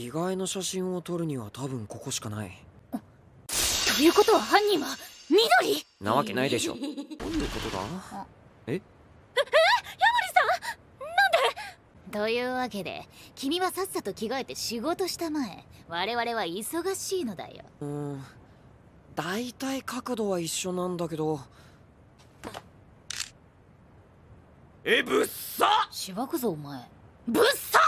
着替えの写真を撮るには多分ここしかないということは犯人は緑なわけないでしょどういうことだえええヤモリさんなんでというわけで君はさっさと着替えて仕事したまえ我々は忙しいのだようん大体角度は一緒なんだけどえぶっさしばくぞお前ぶっさ